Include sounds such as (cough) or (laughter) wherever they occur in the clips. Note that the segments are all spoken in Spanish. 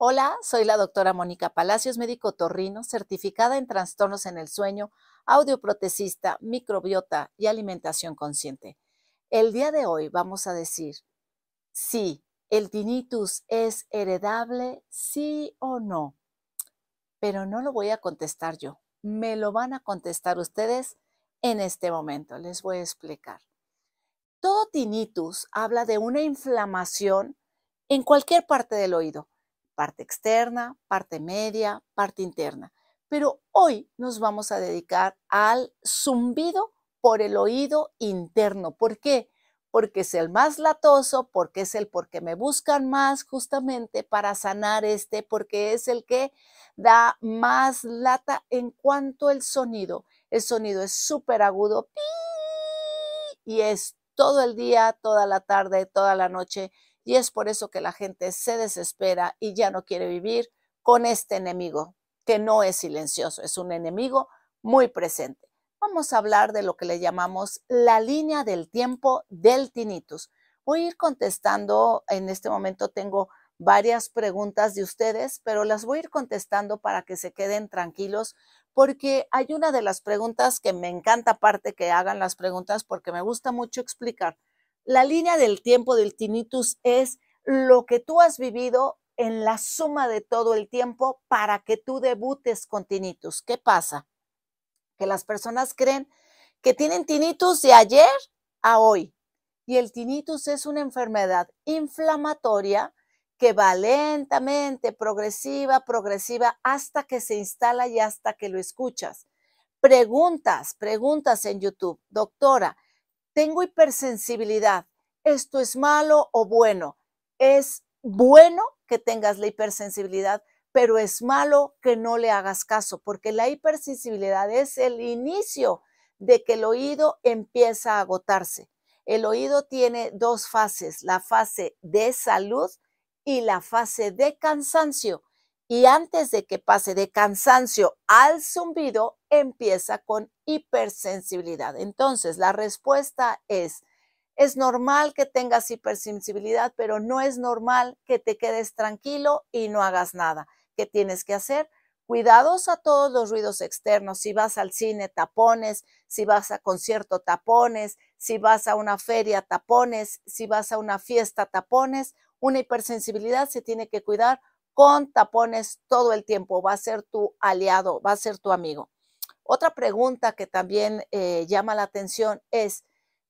Hola, soy la doctora Mónica Palacios, médico torrino, certificada en trastornos en el sueño, audioprotesista, microbiota y alimentación consciente. El día de hoy vamos a decir si el tinnitus es heredable, sí o no. Pero no lo voy a contestar yo, me lo van a contestar ustedes en este momento. Les voy a explicar. Todo tinnitus habla de una inflamación en cualquier parte del oído parte externa, parte media, parte interna. Pero hoy nos vamos a dedicar al zumbido por el oído interno. ¿Por qué? Porque es el más latoso, porque es el porque me buscan más justamente para sanar este, porque es el que da más lata en cuanto al sonido. El sonido es súper agudo y es todo el día, toda la tarde, toda la noche y es por eso que la gente se desespera y ya no quiere vivir con este enemigo, que no es silencioso, es un enemigo muy presente. Vamos a hablar de lo que le llamamos la línea del tiempo del tinnitus. Voy a ir contestando, en este momento tengo varias preguntas de ustedes, pero las voy a ir contestando para que se queden tranquilos, porque hay una de las preguntas que me encanta aparte que hagan las preguntas, porque me gusta mucho explicar la línea del tiempo del tinnitus es lo que tú has vivido en la suma de todo el tiempo para que tú debutes con tinnitus. ¿Qué pasa? Que las personas creen que tienen tinnitus de ayer a hoy. Y el tinnitus es una enfermedad inflamatoria que va lentamente, progresiva, progresiva, hasta que se instala y hasta que lo escuchas. Preguntas, preguntas en YouTube. Doctora, tengo hipersensibilidad, esto es malo o bueno. Es bueno que tengas la hipersensibilidad, pero es malo que no le hagas caso, porque la hipersensibilidad es el inicio de que el oído empieza a agotarse. El oído tiene dos fases, la fase de salud y la fase de cansancio y antes de que pase de cansancio al zumbido, empieza con hipersensibilidad. Entonces, la respuesta es, es normal que tengas hipersensibilidad, pero no es normal que te quedes tranquilo y no hagas nada. ¿Qué tienes que hacer? Cuidados a todos los ruidos externos. Si vas al cine, tapones. Si vas a concierto, tapones. Si vas a una feria, tapones. Si vas a una fiesta, tapones. Una hipersensibilidad se tiene que cuidar con tapones todo el tiempo, va a ser tu aliado, va a ser tu amigo. Otra pregunta que también eh, llama la atención es,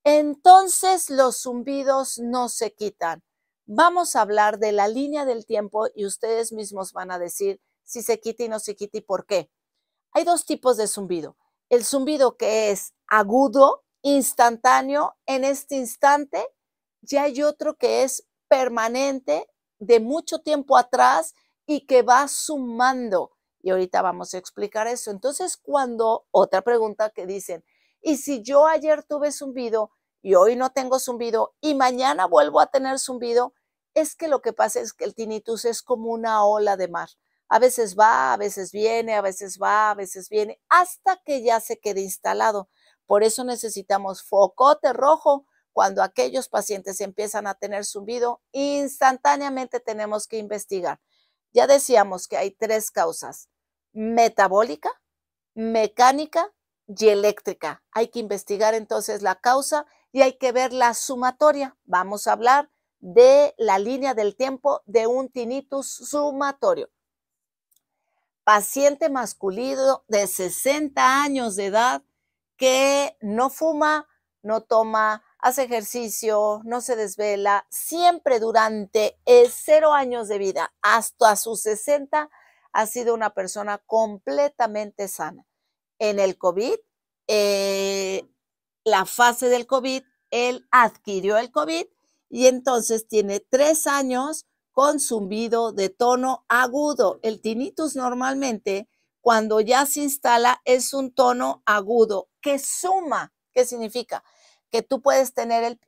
entonces los zumbidos no se quitan. Vamos a hablar de la línea del tiempo y ustedes mismos van a decir si se quita y no se quita y por qué. Hay dos tipos de zumbido. El zumbido que es agudo, instantáneo, en este instante, y hay otro que es permanente de mucho tiempo atrás y que va sumando. Y ahorita vamos a explicar eso. Entonces, cuando otra pregunta que dicen, ¿y si yo ayer tuve zumbido y hoy no tengo zumbido y mañana vuelvo a tener zumbido? Es que lo que pasa es que el tinnitus es como una ola de mar. A veces va, a veces viene, a veces va, a veces viene, hasta que ya se quede instalado. Por eso necesitamos focote rojo cuando aquellos pacientes empiezan a tener zumbido, instantáneamente tenemos que investigar. Ya decíamos que hay tres causas, metabólica, mecánica y eléctrica. Hay que investigar entonces la causa y hay que ver la sumatoria. Vamos a hablar de la línea del tiempo de un tinnitus sumatorio. Paciente masculino de 60 años de edad que no fuma, no toma hace ejercicio, no se desvela, siempre durante cero años de vida hasta sus 60 ha sido una persona completamente sana. En el COVID, eh, la fase del COVID, él adquirió el COVID y entonces tiene tres años consumido de tono agudo. El tinnitus normalmente, cuando ya se instala, es un tono agudo que suma. ¿Qué significa? que tú puedes tener el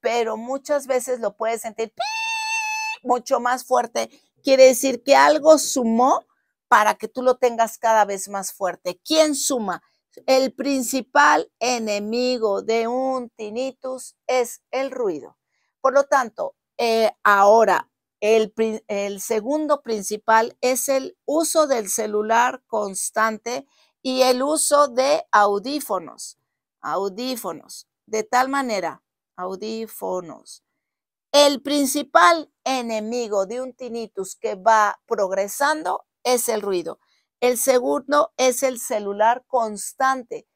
pero muchas veces lo puedes sentir mucho más fuerte. Quiere decir que algo sumó para que tú lo tengas cada vez más fuerte. ¿Quién suma? El principal enemigo de un tinnitus es el ruido. Por lo tanto, eh, ahora el, segundo principal es el uso del celular constante y el uso de audífonos audífonos, de tal manera, audífonos. El principal enemigo de un tinnitus que va progresando es el ruido. El segundo es el celular constante.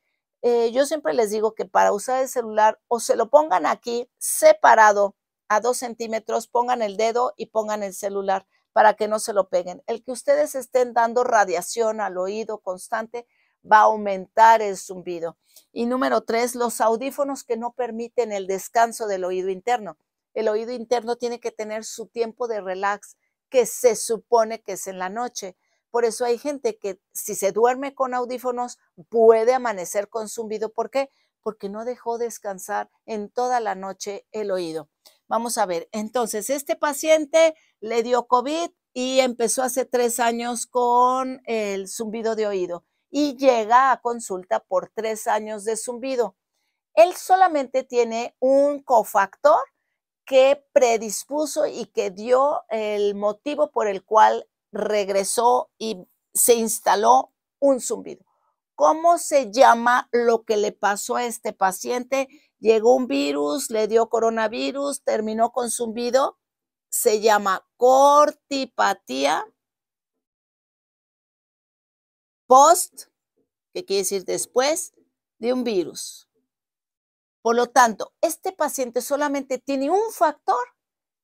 Eh, yo siempre les digo que para usar el celular o se lo pongan aquí separado a dos centímetros, pongan el dedo y pongan el celular para que no se lo peguen. El que ustedes estén dando radiación al oído constante va a aumentar el zumbido. Y número tres, los audífonos que no permiten el descanso del oído interno. El oído interno tiene que tener su tiempo de relax que se supone que es en la noche. Por eso hay gente que si se duerme con audífonos puede amanecer con zumbido. ¿Por qué? Porque no dejó descansar en toda la noche el oído. Vamos a ver, entonces este paciente le dio COVID y empezó hace tres años con el zumbido de oído y llega a consulta por tres años de zumbido. Él solamente tiene un cofactor que predispuso y que dio el motivo por el cual regresó y se instaló un zumbido. ¿Cómo se llama lo que le pasó a este paciente? Llegó un virus, le dio coronavirus, terminó con zumbido. Se llama cortipatía post, que quiere decir después, de un virus. Por lo tanto, este paciente solamente tiene un factor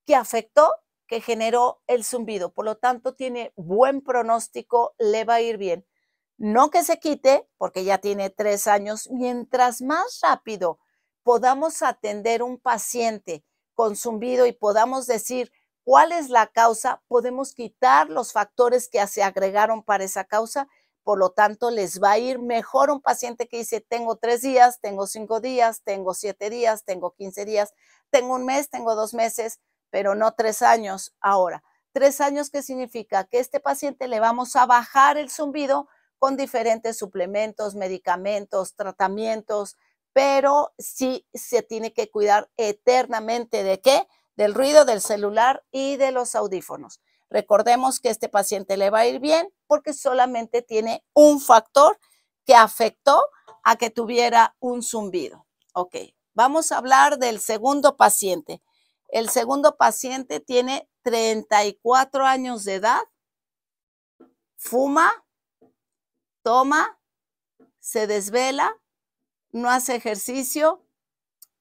que afectó, que generó el zumbido. Por lo tanto, tiene buen pronóstico, le va a ir bien. No que se quite, porque ya tiene tres años. Mientras más rápido podamos atender un paciente con zumbido y podamos decir cuál es la causa, podemos quitar los factores que se agregaron para esa causa por lo tanto les va a ir mejor un paciente que dice, tengo tres días, tengo cinco días, tengo siete días, tengo quince días, tengo un mes, tengo dos meses, pero no tres años ahora. Tres años, ¿qué significa? Que a este paciente le vamos a bajar el zumbido con diferentes suplementos, medicamentos, tratamientos, pero sí se tiene que cuidar eternamente de qué? Del ruido del celular y de los audífonos. Recordemos que este paciente le va a ir bien porque solamente tiene un factor que afectó a que tuviera un zumbido. Ok, vamos a hablar del segundo paciente. El segundo paciente tiene 34 años de edad, fuma, toma, se desvela, no hace ejercicio,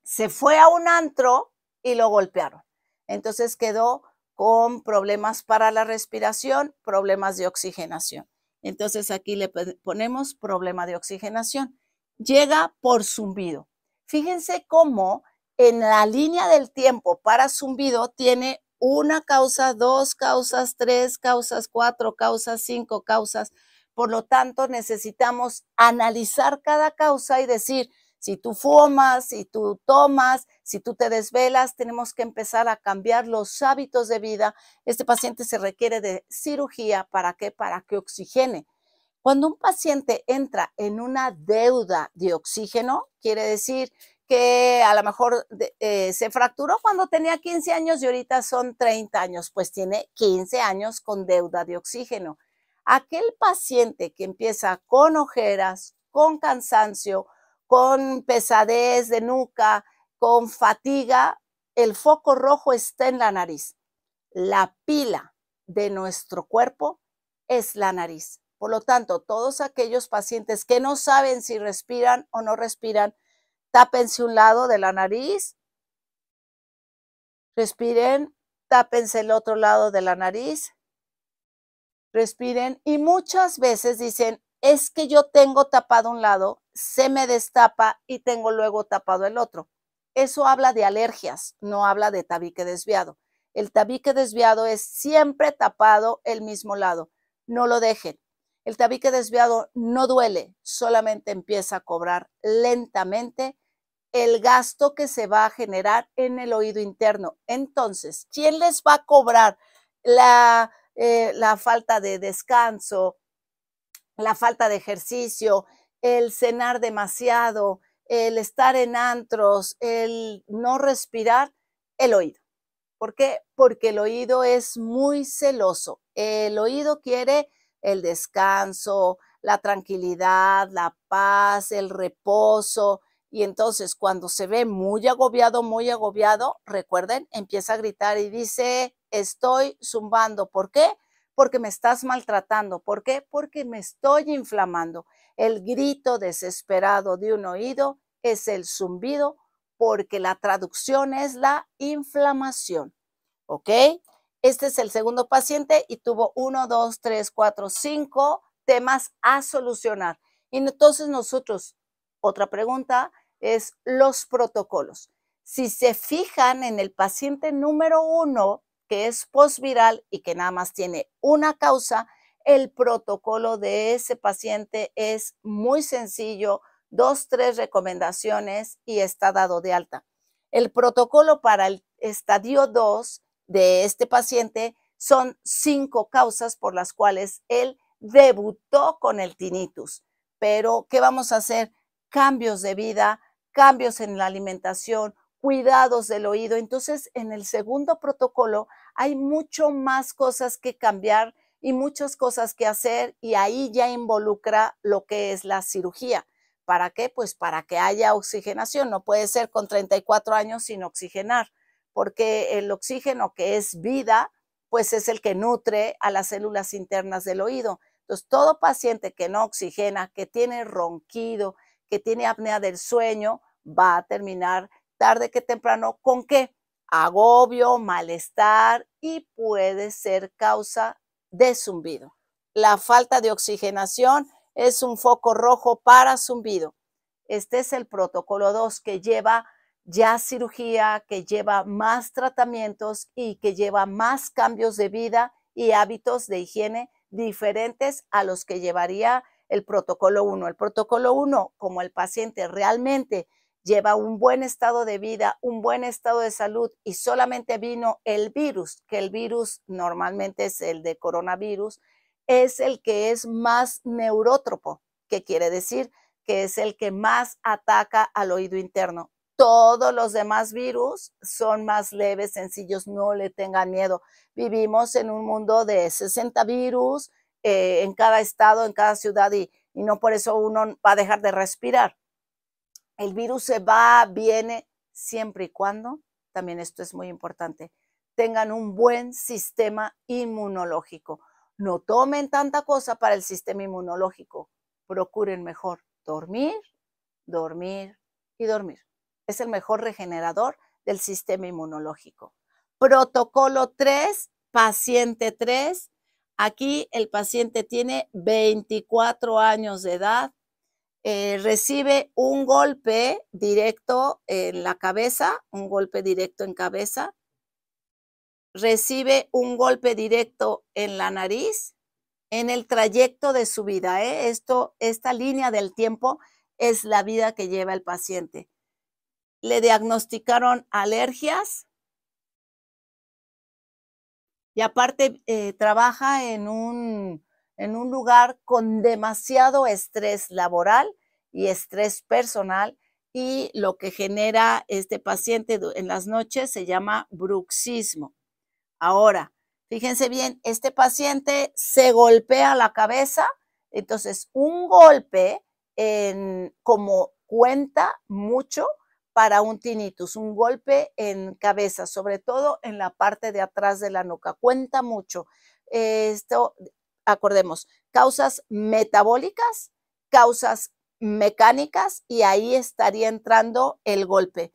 se fue a un antro y lo golpearon. Entonces quedó con problemas para la respiración, problemas de oxigenación. Entonces aquí le ponemos problema de oxigenación. Llega por zumbido. Fíjense cómo en la línea del tiempo para zumbido tiene una causa, dos causas, tres causas, cuatro causas, cinco causas. Por lo tanto, necesitamos analizar cada causa y decir, si tú fumas, si tú tomas, si tú te desvelas, tenemos que empezar a cambiar los hábitos de vida. Este paciente se requiere de cirugía. ¿Para qué? Para que oxigene. Cuando un paciente entra en una deuda de oxígeno, quiere decir que a lo mejor eh, se fracturó cuando tenía 15 años y ahorita son 30 años, pues tiene 15 años con deuda de oxígeno. Aquel paciente que empieza con ojeras, con cansancio, con pesadez de nuca, con fatiga, el foco rojo está en la nariz. La pila de nuestro cuerpo es la nariz. Por lo tanto, todos aquellos pacientes que no saben si respiran o no respiran, tápense un lado de la nariz, respiren, tápense el otro lado de la nariz, respiren y muchas veces dicen, es que yo tengo tapado un lado, se me destapa y tengo luego tapado el otro. Eso habla de alergias, no habla de tabique desviado. El tabique desviado es siempre tapado el mismo lado. No lo dejen. El tabique desviado no duele, solamente empieza a cobrar lentamente el gasto que se va a generar en el oído interno. Entonces, ¿quién les va a cobrar la, eh, falta de descanso, la falta de ejercicio, el cenar demasiado, el estar en antros, el no respirar, el oído. ¿Por qué? Porque el oído es muy celoso. El oído quiere el descanso, la tranquilidad, la paz, el reposo. Y entonces cuando se ve muy agobiado, muy agobiado, recuerden, empieza a gritar y dice, estoy zumbando. ¿Por qué? porque me estás maltratando. ¿Por qué? Porque me estoy inflamando. El grito desesperado de un oído es el zumbido porque la traducción es la inflamación. ¿Ok? Este es el segundo paciente y tuvo uno, dos, tres, cuatro, cinco temas a solucionar. Y entonces nosotros, otra pregunta es los protocolos. Si se fijan en el paciente número uno, que es postviral y que nada más tiene una causa, el protocolo de ese paciente es muy sencillo, dos, tres recomendaciones y está dado de alta. El protocolo para el estadio 2 de este paciente son cinco causas por las cuales él debutó con el tinnitus. Pero, ¿qué vamos a hacer? Cambios de vida, cambios en la alimentación, cuidados del oído. Entonces, en el segundo protocolo hay mucho más cosas que cambiar y muchas cosas que hacer y ahí ya involucra lo que es la cirugía. ¿Para qué? Pues para que haya oxigenación. No puede ser con 34 años sin oxigenar, porque el oxígeno que es vida, pues es el que nutre a las células internas del oído. Entonces, todo paciente que no oxigena, que tiene ronquido, que tiene apnea del sueño, va a terminar tarde que temprano, ¿con qué? Agobio, malestar y puede ser causa de zumbido. La falta de oxigenación es un foco rojo para zumbido. Este es el protocolo 2 que lleva ya cirugía, que lleva más tratamientos y que lleva más cambios de vida y hábitos de higiene diferentes a los que llevaría el protocolo 1. El protocolo 1, como el paciente realmente lleva un buen estado de vida, un buen estado de salud y solamente vino el virus, que el virus normalmente es el de coronavirus, es el que es más neurótropo, que quiere decir que es el que más ataca al oído interno. Todos los demás virus son más leves, sencillos, no le tengan miedo. Vivimos en un mundo de 60 virus eh, en cada estado, en cada ciudad y no por eso uno va a dejar de respirar el virus se va, viene, siempre y cuando, también esto es muy importante, tengan un buen sistema inmunológico. No tomen tanta cosa para el sistema inmunológico. Procuren mejor dormir, dormir y dormir. Es el mejor regenerador del sistema inmunológico. Protocolo 3, paciente 3. Aquí el paciente tiene 24 años de edad, eh, recibe un golpe directo en la cabeza, un golpe directo en cabeza, recibe un golpe directo en la nariz, en el trayecto de su vida. ¿eh? Esto, esta línea del tiempo es la vida que lleva el paciente. Le diagnosticaron alergias y aparte eh, trabaja en un en un lugar con demasiado estrés laboral y estrés personal y lo que genera este paciente en las noches se llama bruxismo. Ahora, fíjense bien, este paciente se golpea la cabeza, entonces un golpe en, como cuenta mucho para un tinnitus, un golpe en cabeza, sobre todo en la parte de atrás de la nuca, cuenta mucho. Esto acordemos, causas metabólicas, causas mecánicas y ahí estaría entrando el golpe.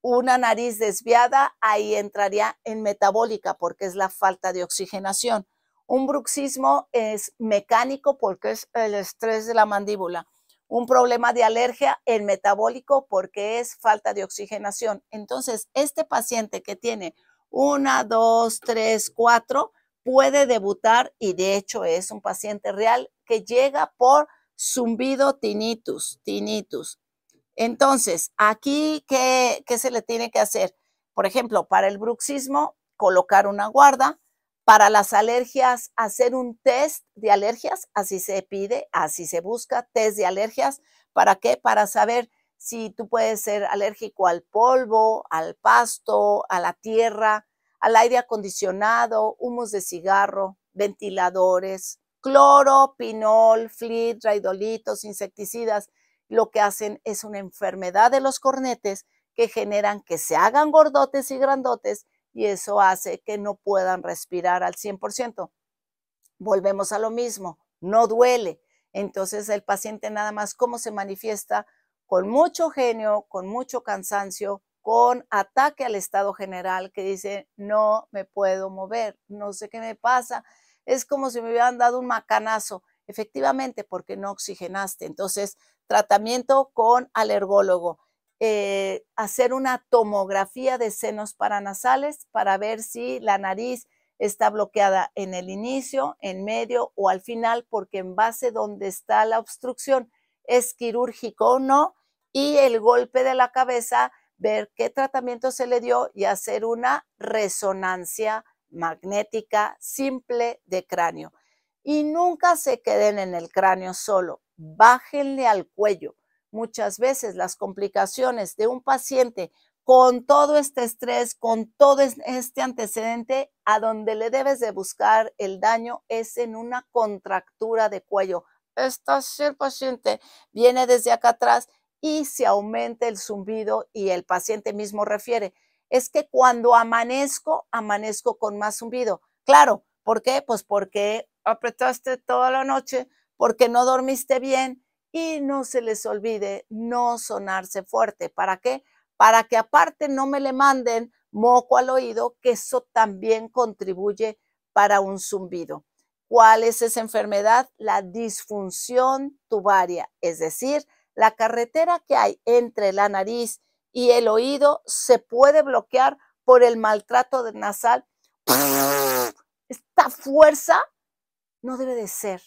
Una nariz desviada ahí entraría en metabólica porque es la falta de oxigenación. Un bruxismo es mecánico porque es el estrés de la mandíbula. Un problema de alergia en metabólico porque es falta de oxigenación. Entonces, este paciente que tiene una, dos, tres, cuatro, puede debutar y de hecho es un paciente real que llega por zumbido tinnitus, tinnitus. Entonces, aquí, ¿qué, ¿qué, se le tiene que hacer? Por ejemplo, para el bruxismo, colocar una guarda. Para las alergias, hacer un test de alergias, así se pide, así se busca, test de alergias. ¿Para qué? Para saber si tú puedes ser alérgico al polvo, al pasto, a la tierra, al aire acondicionado, humos de cigarro, ventiladores, cloro, pinol, flit, raidolitos, insecticidas, lo que hacen es una enfermedad de los cornetes que generan que se hagan gordotes y grandotes y eso hace que no puedan respirar al 100%. Volvemos a lo mismo, no duele. Entonces el paciente nada más cómo se manifiesta con mucho genio, con mucho cansancio, con ataque al Estado General que dice, no me puedo mover, no sé qué me pasa, es como si me hubieran dado un macanazo, efectivamente, porque no oxigenaste. Entonces, tratamiento con alergólogo, eh, hacer una tomografía de senos paranasales para ver si la nariz está bloqueada en el inicio, en medio o al final, porque en base donde está la obstrucción es quirúrgico o no, y el golpe de la cabeza ver qué tratamiento se le dio y hacer una resonancia magnética simple de cráneo. Y nunca se queden en el cráneo solo, bájenle al cuello. Muchas veces las complicaciones de un paciente con todo este estrés, con todo este antecedente, a donde le debes de buscar el daño es en una contractura de cuello. esto ser el paciente viene desde acá atrás y se aumenta el zumbido y el paciente mismo refiere, es que cuando amanezco, amanezco con más zumbido. Claro, ¿por qué? Pues porque apretaste toda la noche, porque no dormiste bien y no se les olvide no sonarse fuerte. ¿Para qué? Para que aparte no me le manden moco al oído, que eso también contribuye para un zumbido. ¿Cuál es esa enfermedad? La disfunción tubaria, es decir, la carretera que hay entre la nariz y el oído se puede bloquear por el maltrato nasal. (laughs) Esta fuerza no debe de ser,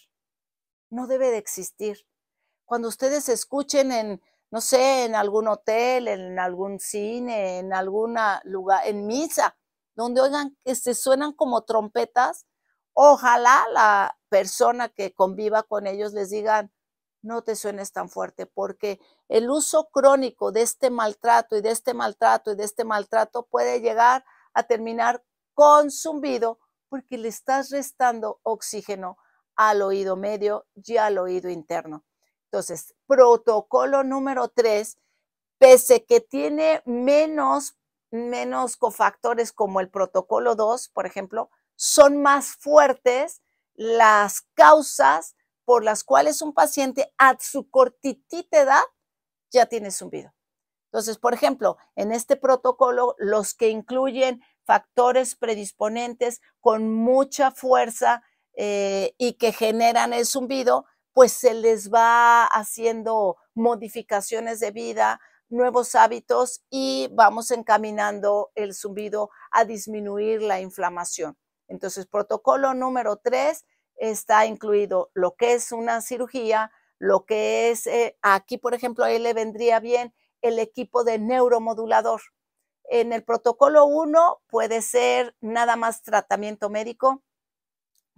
no debe de existir. Cuando ustedes escuchen en, no sé, en algún hotel, en algún cine, en alguna lugar, en misa, donde oigan que se suenan como trompetas, ojalá la persona que conviva con ellos les digan, no te suenes tan fuerte, porque el uso crónico de este maltrato y de este maltrato y de este maltrato puede llegar a terminar consumido porque le estás restando oxígeno al oído medio y al oído interno. Entonces, protocolo número tres, pese que tiene menos, menos cofactores como el protocolo 2, por ejemplo, son más fuertes las causas por las cuales un paciente a su cortitita edad ya tiene zumbido. Entonces, por ejemplo, en este protocolo, los que incluyen factores predisponentes con mucha fuerza eh, y que generan el zumbido, pues se les va haciendo modificaciones de vida, nuevos hábitos y vamos encaminando el zumbido a disminuir la inflamación. Entonces, protocolo número tres está incluido lo que es una cirugía, lo que es, eh, aquí por ejemplo, ahí le vendría bien el equipo de neuromodulador. En el protocolo 1 puede ser nada más tratamiento médico.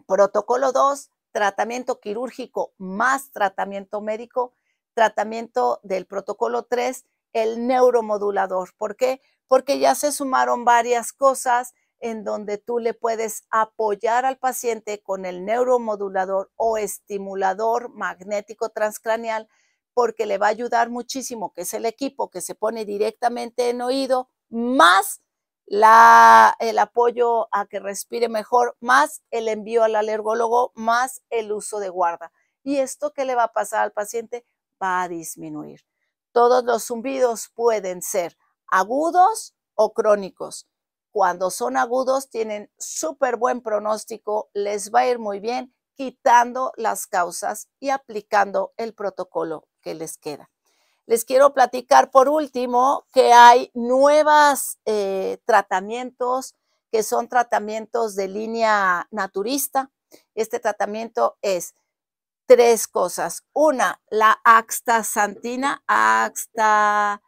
Protocolo 2, tratamiento quirúrgico más tratamiento médico. Tratamiento del protocolo 3, el neuromodulador. ¿Por qué? Porque ya se sumaron varias cosas en donde tú le puedes apoyar al paciente con el neuromodulador o estimulador magnético transcraneal, porque le va a ayudar muchísimo, que es el equipo que se pone directamente en oído, más el apoyo a que respire mejor, más el envío al alergólogo, más el uso de guarda. ¿Y esto que le va a pasar al paciente? Va a disminuir. Todos los zumbidos pueden ser agudos o crónicos. Cuando son agudos tienen súper buen pronóstico, les va a ir muy bien quitando las causas y aplicando el protocolo que les queda. Les quiero platicar por último que hay nuevos eh, tratamientos que son tratamientos de línea naturista. Este tratamiento es tres cosas. Una, la axtasantina, axtasantina,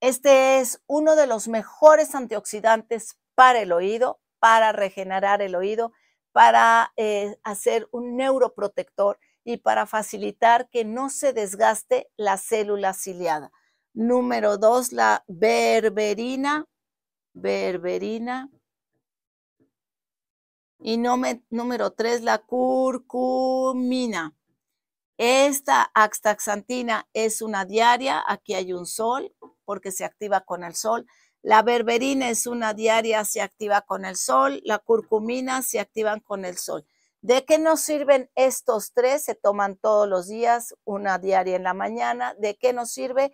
este es uno de los mejores antioxidantes para el oído, para regenerar el oído, para eh, hacer un neuroprotector y para facilitar que no se desgaste la célula ciliada. Número dos, la berberina, berberina. Y número tres, la curcumina. Esta axtaxantina es una diaria, aquí hay un sol, porque se activa con el sol. La berberina es una diaria, se activa con el sol. La curcumina se activan con el sol. ¿De qué nos sirven estos tres? Se toman todos los días, una diaria en la mañana. ¿De qué nos sirve?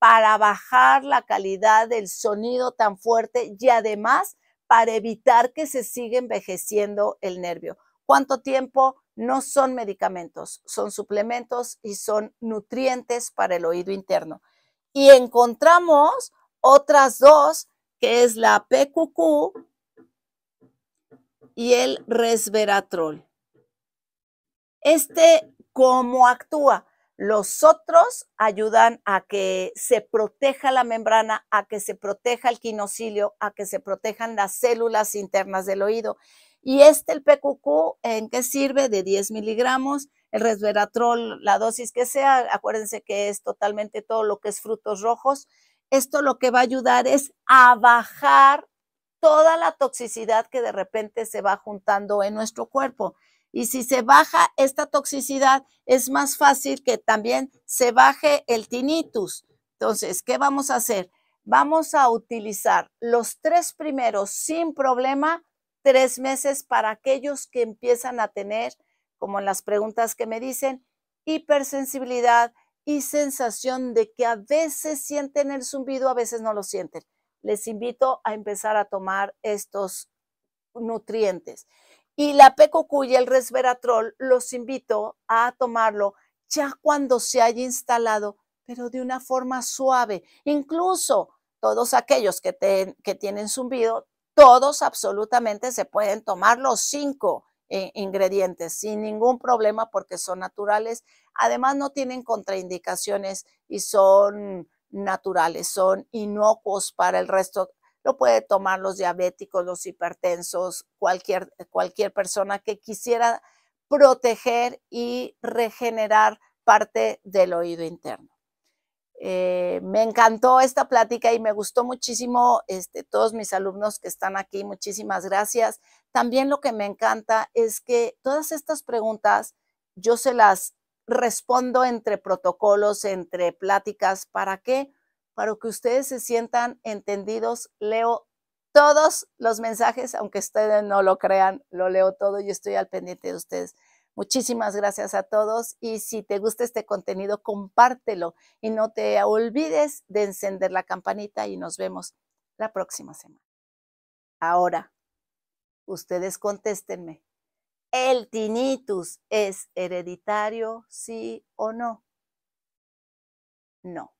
Para bajar la calidad del sonido tan fuerte y además para evitar que se siga envejeciendo el nervio. ¿Cuánto tiempo? No son medicamentos, son suplementos y son nutrientes para el oído interno y encontramos otras dos, que es la PQQ y el resveratrol. Este, ¿cómo actúa? Los otros ayudan a que se proteja la membrana, a que se proteja el quinocilio, a que se protejan las células internas del oído. Y este, el PQQ, ¿en qué sirve? De 10 miligramos. El resveratrol, la dosis que sea, acuérdense que es totalmente todo lo que es frutos rojos. Esto lo que va a ayudar es a bajar toda la toxicidad que de repente se va juntando en nuestro cuerpo. Y si se baja esta toxicidad, es más fácil que también se baje el tinnitus. Entonces, ¿qué vamos a hacer? Vamos a utilizar los tres primeros sin problema tres meses para aquellos que empiezan a tener, como en las preguntas que me dicen, hipersensibilidad y sensación de que a veces sienten el zumbido, a veces no lo sienten. Les invito a empezar a tomar estos nutrientes. Y la PQQ y el resveratrol los invito a tomarlo ya cuando se haya instalado, pero de una forma suave. Incluso todos aquellos que, que tienen zumbido todos absolutamente se pueden tomar los cinco eh, ingredientes sin ningún problema porque son naturales. Además, no tienen contraindicaciones y son naturales, son inocuos para el resto. Lo puede tomar los diabéticos, los hipertensos, cualquier, cualquier persona que quisiera proteger y regenerar parte del oído interno. Eh, me encantó esta plática y me gustó muchísimo este, todos mis alumnos que están aquí. Muchísimas gracias. También lo que me encanta es que todas estas preguntas yo se las respondo entre protocolos, entre pláticas. ¿Para qué? Para que ustedes se sientan entendidos. Leo todos los mensajes, aunque ustedes no lo crean, lo leo todo y estoy al pendiente de ustedes. Muchísimas gracias a todos y si te gusta este contenido, compártelo y no te olvides de encender la campanita y nos vemos la próxima semana. Ahora, ustedes contéstenme. ¿El tinnitus es hereditario, sí o no? No.